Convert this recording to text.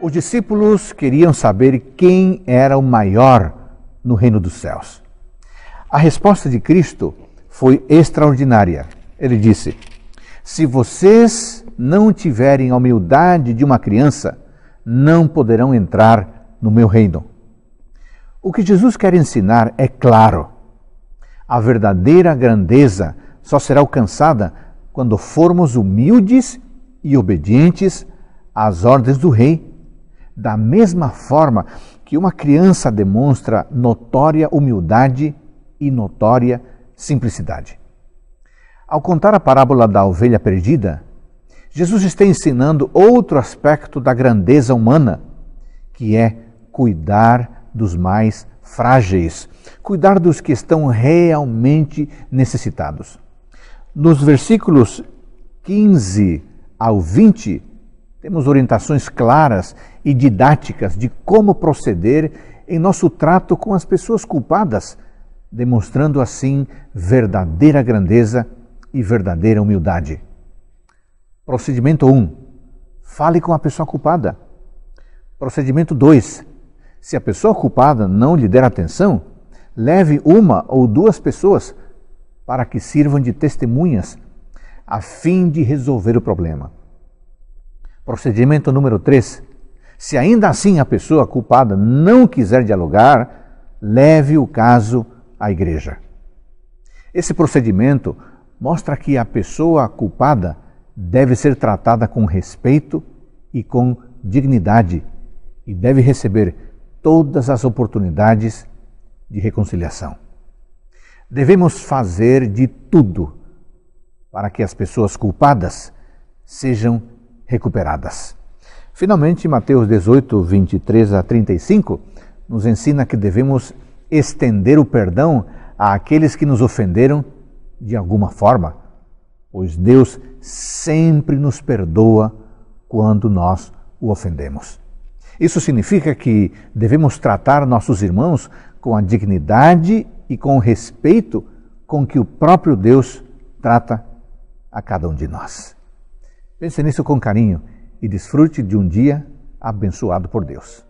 Os discípulos queriam saber quem era o maior no reino dos céus. A resposta de Cristo foi extraordinária. Ele disse: Se vocês não tiverem a humildade de uma criança, não poderão entrar no meu reino. O que Jesus quer ensinar é claro. A verdadeira grandeza só será alcançada quando formos humildes e obedientes às ordens do Rei da mesma forma que uma criança demonstra notória humildade e notória simplicidade. Ao contar a parábola da ovelha perdida, Jesus está ensinando outro aspecto da grandeza humana, que é cuidar dos mais frágeis, cuidar dos que estão realmente necessitados. Nos versículos 15 ao 20, temos orientações claras e didáticas de como proceder em nosso trato com as pessoas culpadas, demonstrando assim verdadeira grandeza e verdadeira humildade. Procedimento 1. Um, fale com a pessoa culpada. Procedimento 2. Se a pessoa culpada não lhe der atenção, leve uma ou duas pessoas para que sirvam de testemunhas, a fim de resolver o problema. Procedimento número 3. Se ainda assim a pessoa culpada não quiser dialogar, leve o caso à igreja. Esse procedimento mostra que a pessoa culpada deve ser tratada com respeito e com dignidade e deve receber todas as oportunidades de reconciliação. Devemos fazer de tudo para que as pessoas culpadas sejam recuperadas. Finalmente, Mateus 18, 23 a 35, nos ensina que devemos estender o perdão àqueles que nos ofenderam de alguma forma, pois Deus sempre nos perdoa quando nós o ofendemos. Isso significa que devemos tratar nossos irmãos com a dignidade e com o respeito com que o próprio Deus trata a cada um de nós. Pense nisso com carinho e desfrute de um dia abençoado por Deus.